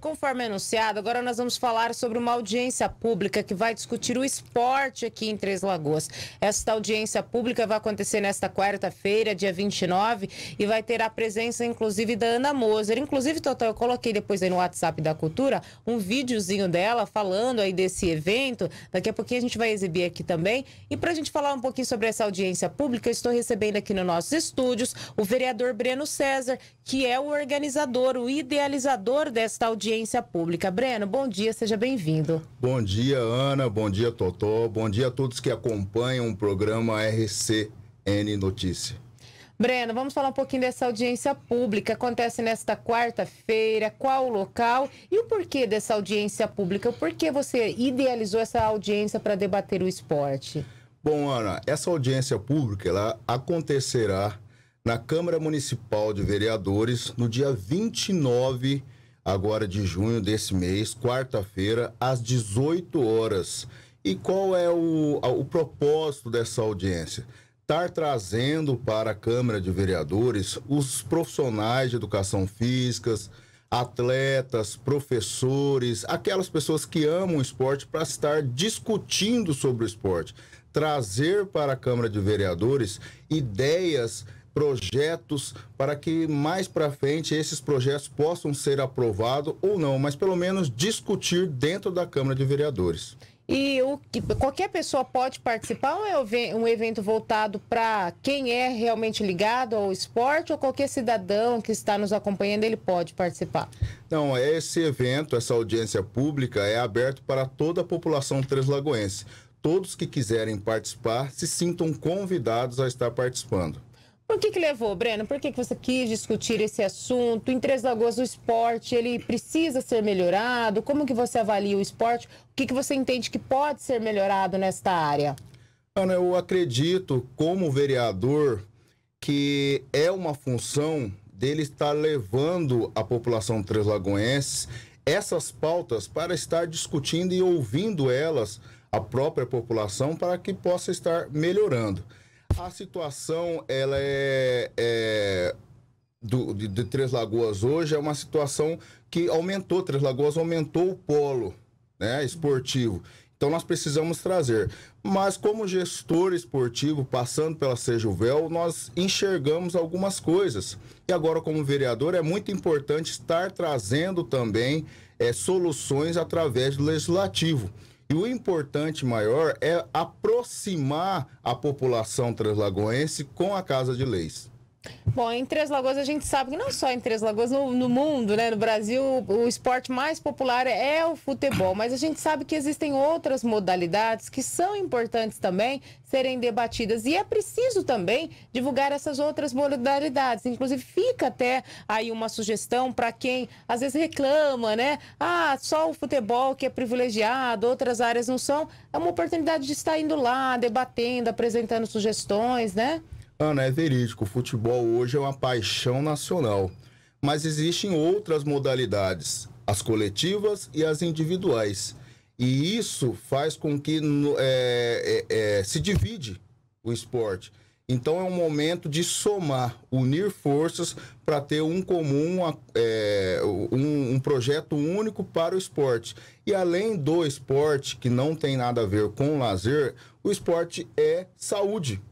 Conforme anunciado, agora nós vamos falar sobre uma audiência pública que vai discutir o esporte aqui em Três Lagoas. Esta audiência pública vai acontecer nesta quarta-feira, dia 29, e vai ter a presença, inclusive, da Ana Moser. Inclusive, Total, eu coloquei depois aí no WhatsApp da Cultura um videozinho dela falando aí desse evento. Daqui a pouquinho a gente vai exibir aqui também. E para a gente falar um pouquinho sobre essa audiência pública, eu estou recebendo aqui nos nossos estúdios o vereador Breno César, que é o organizador, o idealizador desta audiência audiência pública. Breno, bom dia, seja bem-vindo. Bom dia, Ana, bom dia, Totó, bom dia a todos que acompanham o programa RCN Notícia. Breno, vamos falar um pouquinho dessa audiência pública. Acontece nesta quarta-feira, qual o local e o porquê dessa audiência pública? Por que você idealizou essa audiência para debater o esporte? Bom, Ana, essa audiência pública ela acontecerá na Câmara Municipal de Vereadores no dia 29 de agora de junho desse mês, quarta-feira, às 18 horas. E qual é o, o propósito dessa audiência? Estar tá trazendo para a Câmara de Vereadores os profissionais de educação física, atletas, professores, aquelas pessoas que amam o esporte para estar discutindo sobre o esporte, trazer para a Câmara de Vereadores ideias projetos para que mais para frente esses projetos possam ser aprovados ou não, mas pelo menos discutir dentro da Câmara de Vereadores. E o, qualquer pessoa pode participar ou é um evento voltado para quem é realmente ligado ao esporte ou qualquer cidadão que está nos acompanhando, ele pode participar? Não, é esse evento, essa audiência pública é aberto para toda a população translagoense. Todos que quiserem participar se sintam convidados a estar participando. O que, que levou, Breno? Por que, que você quis discutir esse assunto? Em Três Lagoas, o esporte, ele precisa ser melhorado? Como que você avalia o esporte? O que, que você entende que pode ser melhorado nesta área? Ana, eu acredito, como vereador, que é uma função dele estar levando a população Lagoenses essas pautas para estar discutindo e ouvindo elas, a própria população, para que possa estar melhorando. A situação, ela é, é do, de, de, Três Lagoas hoje é uma situação que aumentou, Três Lagoas aumentou o polo né, esportivo. Então nós precisamos trazer. Mas como gestor esportivo, passando pela Sejuvel, nós enxergamos algumas coisas. E agora, como vereador, é muito importante estar trazendo também é, soluções através do legislativo. E o importante maior é aproximar a população translagoense com a Casa de Leis. Bom, em Três Lagoas a gente sabe que não só em Três Lagoas, no, no mundo, né, no Brasil, o, o esporte mais popular é o futebol, mas a gente sabe que existem outras modalidades que são importantes também serem debatidas e é preciso também divulgar essas outras modalidades. Inclusive fica até aí uma sugestão para quem às vezes reclama, né? Ah, só o futebol que é privilegiado, outras áreas não são. É uma oportunidade de estar indo lá, debatendo, apresentando sugestões, né? Ana, ah, né, é verídico. O futebol hoje é uma paixão nacional. Mas existem outras modalidades, as coletivas e as individuais. E isso faz com que é, é, é, se divide o esporte. Então é um momento de somar, unir forças para ter um comum, é, um, um, projeto único para o esporte. E além do esporte, que não tem nada a ver com lazer, o esporte é saúde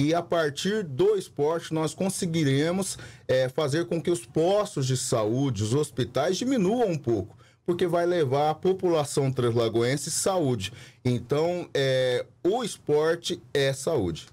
e a partir do esporte nós conseguiremos é, fazer com que os postos de saúde, os hospitais diminuam um pouco, porque vai levar a população translagoense saúde. Então, é, o esporte é saúde.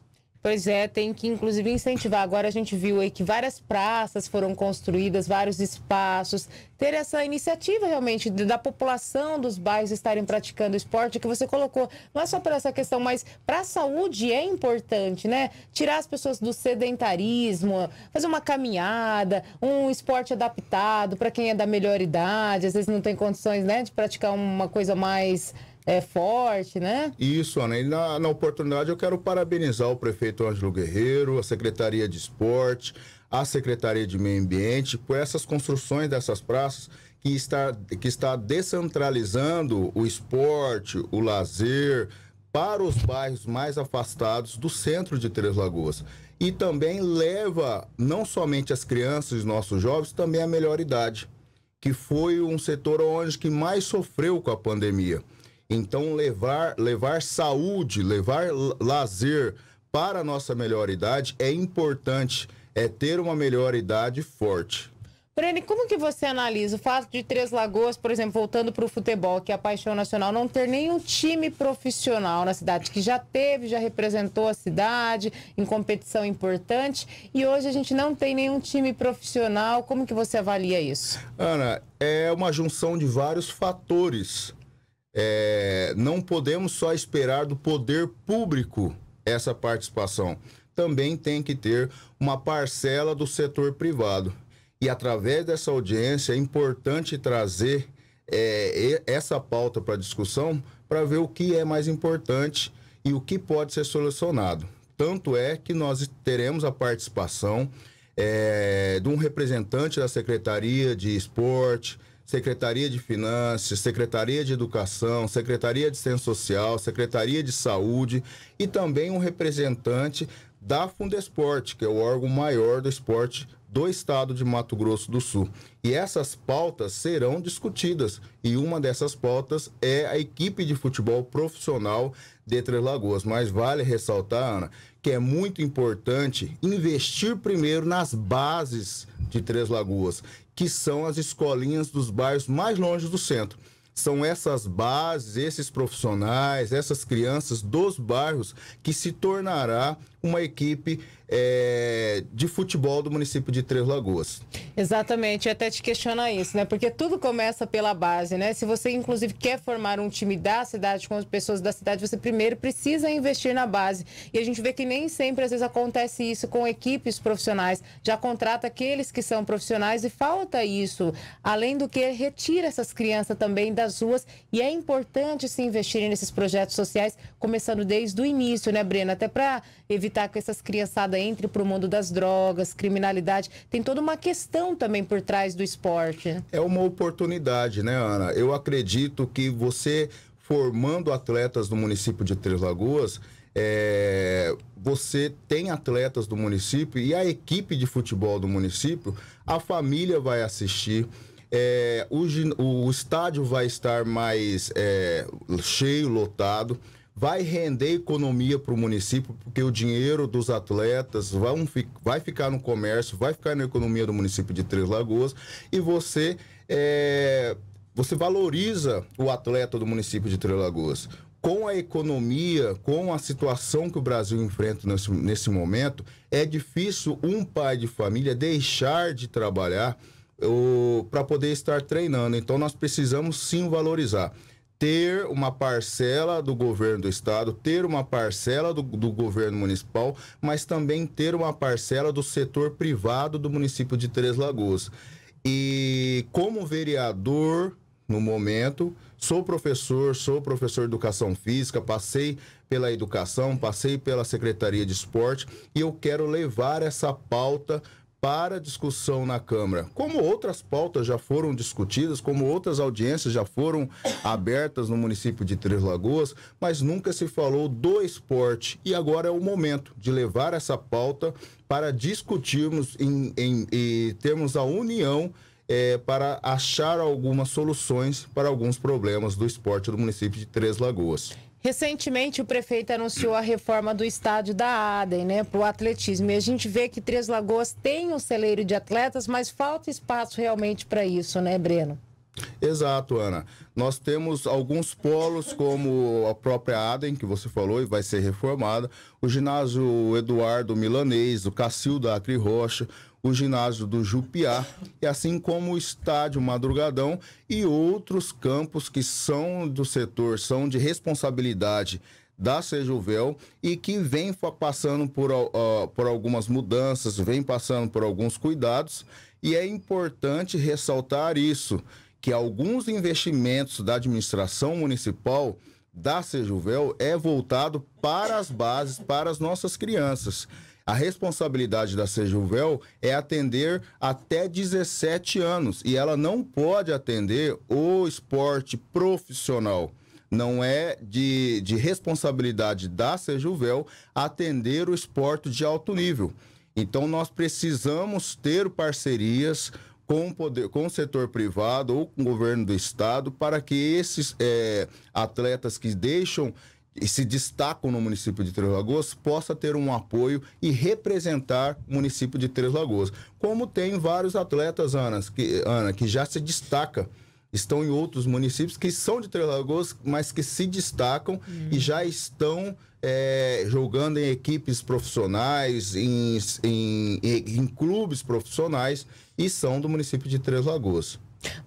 Pois é, tem que inclusive incentivar. Agora a gente viu aí que várias praças foram construídas, vários espaços. Ter essa iniciativa realmente da população dos bairros estarem praticando esporte, que você colocou, não é só para essa questão, mas para a saúde é importante, né? Tirar as pessoas do sedentarismo, fazer uma caminhada, um esporte adaptado para quem é da melhor idade, às vezes não tem condições, né, de praticar uma coisa mais é forte, né? Isso, Ana. E na, na oportunidade eu quero parabenizar o prefeito Ângelo Guerreiro, a Secretaria de Esporte, a Secretaria de Meio Ambiente por essas construções dessas praças que está, que está descentralizando o esporte, o lazer para os bairros mais afastados do centro de Três Lagoas. E também leva não somente as crianças e nossos jovens, também a melhor idade, que foi um setor onde que mais sofreu com a pandemia. Então, levar, levar saúde, levar lazer para a nossa melhor idade é importante, é ter uma melhor idade forte. Breni, como que você analisa o fato de Três Lagoas, por exemplo, voltando para o futebol, que é a paixão nacional, não ter nenhum time profissional na cidade, que já teve, já representou a cidade em competição importante, e hoje a gente não tem nenhum time profissional. Como que você avalia isso? Ana, é uma junção de vários fatores é, não podemos só esperar do poder público essa participação. Também tem que ter uma parcela do setor privado. E através dessa audiência é importante trazer é, essa pauta para discussão para ver o que é mais importante e o que pode ser solucionado. Tanto é que nós teremos a participação é, de um representante da Secretaria de Esporte, Secretaria de Finanças, Secretaria de Educação, Secretaria de Ciência Social, Secretaria de Saúde e também um representante da Fundesporte, que é o órgão maior do esporte do estado de Mato Grosso do Sul. E essas pautas serão discutidas, e uma dessas pautas é a equipe de futebol profissional de Três Lagoas. Mas vale ressaltar, Ana, que é muito importante investir primeiro nas bases de Três Lagoas que são as escolinhas dos bairros mais longe do centro. São essas bases, esses profissionais, essas crianças dos bairros que se tornará uma equipe é, de futebol do município de Três Lagoas. Exatamente, até te questiona isso, né? Porque tudo começa pela base, né? Se você, inclusive, quer formar um time da cidade com as pessoas da cidade, você primeiro precisa investir na base. E a gente vê que nem sempre, às vezes, acontece isso com equipes profissionais. Já contrata aqueles que são profissionais e falta isso. Além do que, retira essas crianças também das ruas. E é importante se investir nesses projetos sociais, começando desde o início, né, Breno? Até para evitar evitar tá que essas criançadas entrem para o mundo das drogas, criminalidade. Tem toda uma questão também por trás do esporte. É uma oportunidade, né, Ana? Eu acredito que você formando atletas no município de Três Lagoas, é, você tem atletas do município e a equipe de futebol do município, a família vai assistir. É, o, o, estádio vai estar mais é, cheio, lotado vai render economia para o município, porque o dinheiro dos atletas vão, vai ficar no comércio, vai ficar na economia do município de Três Lagoas, e você, é, você valoriza o atleta do município de Três Lagoas. Com a economia, com a situação que o Brasil enfrenta nesse, nesse momento, é difícil um pai de família deixar de trabalhar para poder estar treinando. Então, nós precisamos sim valorizar ter uma parcela do governo do estado, ter uma parcela do, do, governo municipal, mas também ter uma parcela do setor privado do município de Três Lagoas. E como vereador, no momento, sou professor, sou professor de educação física, passei pela educação, passei pela Secretaria de Esporte e eu quero levar essa pauta para discussão na Câmara. Como outras pautas já foram discutidas, como outras audiências já foram abertas no município de Três Lagoas, mas nunca se falou do esporte. E agora é o momento de levar essa pauta para discutirmos em, em, e termos a união é, para achar algumas soluções para alguns problemas do esporte do município de Três Lagoas. Recentemente, o prefeito anunciou a reforma do estádio da Aden, né, para o atletismo. E a gente vê que Três Lagoas tem um celeiro de atletas, mas falta espaço realmente para isso, né, Breno? Exato, Ana. Nós temos alguns polos, como a própria Aden, que você falou, e vai ser reformada, o ginásio Eduardo Milanês, o Cacilda Acre Rocha, o ginásio do Jupiá, e assim como o estádio Madrugadão e outros campos que são do setor, são de responsabilidade da Sejuvel e que vem passando por, uh, por algumas mudanças, vem passando por alguns cuidados, e é importante ressaltar isso, que alguns investimentos da administração municipal da Sejuvel é voltado para as bases, para as nossas crianças. A responsabilidade da Sejuvel é atender até 17 anos e ela não pode atender o esporte profissional não é de, de, responsabilidade da Sejuvel atender o esporte de alto nível. Então, nós precisamos ter parcerias com, poder, com o setor privado ou com o governo do estado para que esses é, atletas que deixam e se destacam no município de Três Lagoas possa ter um apoio e representar o município de Três Lagoas. Como tem vários atletas, Ana, que, Ana, que já se destaca estão em outros municípios que são de Três Lagoas, mas que se destacam hum. e já estão é, jogando em equipes profissionais, em, em, em, em, clubes profissionais e são do município de Três Lagoas.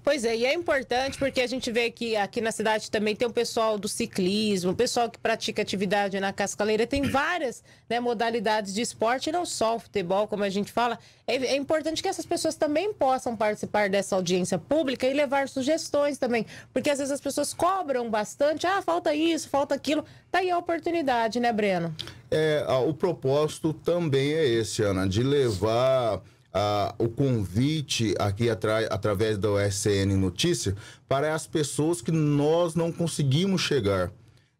Pois é, e é importante porque a gente vê que aqui na cidade também tem o pessoal do ciclismo, o pessoal que pratica atividade na cascaleira, tem várias né, modalidades de esporte, não só o futebol, como a gente fala. É, é, importante que essas pessoas também possam participar dessa audiência pública e levar sugestões também, porque às vezes as pessoas cobram bastante, ah, falta isso, falta aquilo. Tá aí a oportunidade, né, Breno? É, o propósito também é esse, Ana, de levar ah, o convite aqui atra através da SCN Notícia para as pessoas que nós não conseguimos chegar.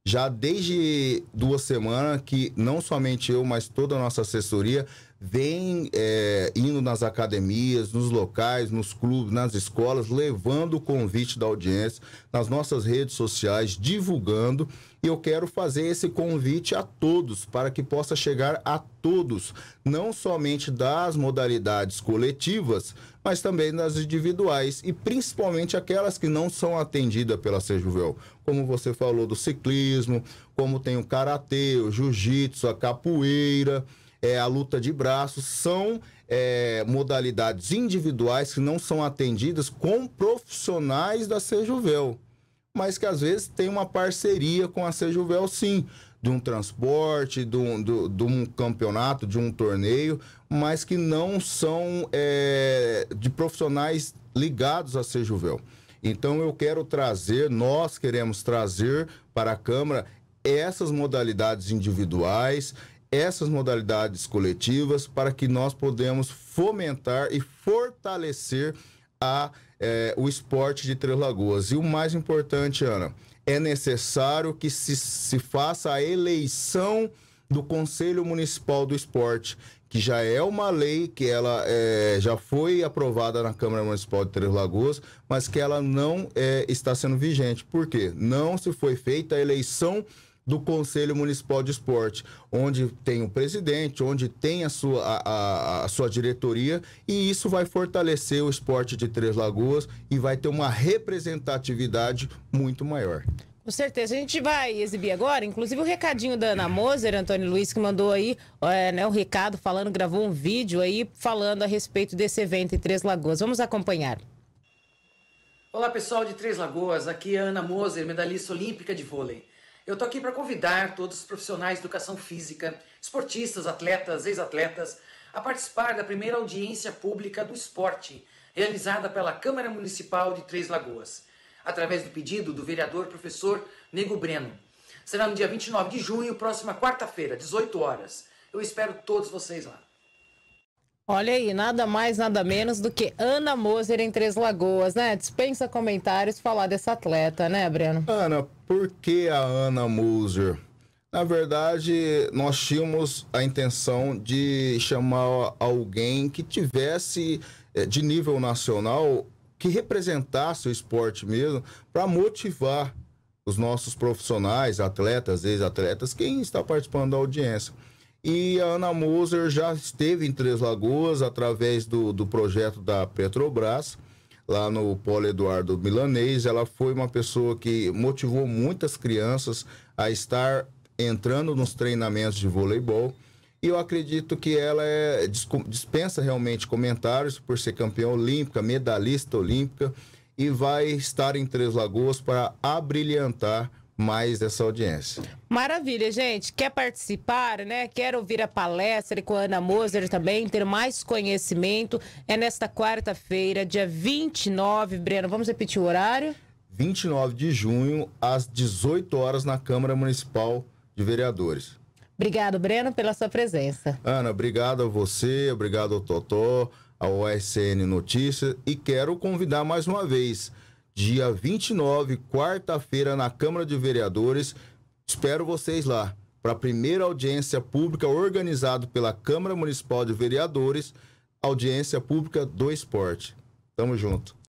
Já desde duas semanas que não somente eu, mas toda a nossa assessoria vem é, indo nas academias, nos locais, nos clubes, nas escolas, levando o convite da audiência nas nossas redes sociais, divulgando. E eu quero fazer esse convite a todos, para que possa chegar a todos, não somente das modalidades coletivas, mas também das individuais, e principalmente aquelas que não são atendidas pela Sejuvel. Como você falou do ciclismo, como tem o karatê, o jiu-jitsu, a capoeira é, a luta de braços, são é, modalidades individuais que não são atendidas com profissionais da Sejuvel, mas que às vezes tem uma parceria com a Sejuvel, sim, de um transporte, de um, de, de um campeonato, de um torneio, mas que não são é, de profissionais ligados à Sejuvel. Então eu quero trazer, nós queremos trazer para a Câmara essas modalidades individuais, essas modalidades coletivas para que nós podemos fomentar e fortalecer a, eh, o esporte de Três Lagoas. E o mais importante, Ana, é necessário que se, se faça a eleição do Conselho Municipal do Esporte, que já é uma lei que ela é, já foi aprovada na Câmara Municipal de Três Lagoas, mas que ela não é, está sendo vigente. Por quê? Não se foi feita a eleição do Conselho Municipal de Esporte, onde tem o presidente, onde tem a sua, a, a, a sua diretoria, e isso vai fortalecer o esporte de Três Lagoas e vai ter uma representatividade muito maior. Com certeza. A gente vai exibir agora, inclusive, o recadinho da Ana Moser, Antônio Luiz, que mandou aí é, né, o recado falando, gravou um vídeo aí falando a respeito desse evento em Três Lagoas. Vamos acompanhar. Olá, pessoal de Três Lagoas. Aqui é a Ana Moser, medalhista olímpica de vôlei. Eu estou aqui para convidar todos os profissionais de educação física, esportistas, atletas, ex-atletas, a participar da primeira audiência pública do esporte, realizada pela Câmara Municipal de Três Lagoas, através do pedido do vereador professor Nego Breno. Será no dia 29 de junho, próxima quarta-feira, 18 horas. Eu espero todos vocês lá. Olha aí, nada mais, nada menos do que Ana Moser em Três Lagoas, né? Dispensa comentários falar dessa atleta, né, Breno? Ana, por que a Ana Moser? Na verdade, nós tínhamos a intenção de chamar alguém que tivesse eh, de nível nacional, que representasse o esporte mesmo, para motivar os nossos profissionais, atletas, ex-atletas, quem está participando da audiência. E a Ana Moser já esteve em Três Lagoas através do, do projeto da Petrobras lá no Polo Eduardo Milanês. Ela foi uma pessoa que motivou muitas crianças a estar entrando nos treinamentos de voleibol. E eu acredito que ela é, dispensa realmente comentários por ser campeã olímpica, medalhista olímpica e vai estar em Três Lagoas para abrilhantar mais dessa audiência. Maravilha, gente. Quer participar, né? Quer ouvir a palestra com a Ana Moser também, ter mais conhecimento? É nesta quarta-feira, dia 29, Breno. Vamos repetir o horário? 29 de junho, às 18 horas, na Câmara Municipal de Vereadores. Obrigado, Breno, pela sua presença. Ana, obrigado a você, obrigado ao Totó, ao SN Notícias e quero convidar mais uma vez dia 29, quarta-feira, na Câmara de Vereadores. Espero vocês lá para a primeira audiência pública organizada pela Câmara Municipal de Vereadores, audiência pública do esporte. Tamo junto.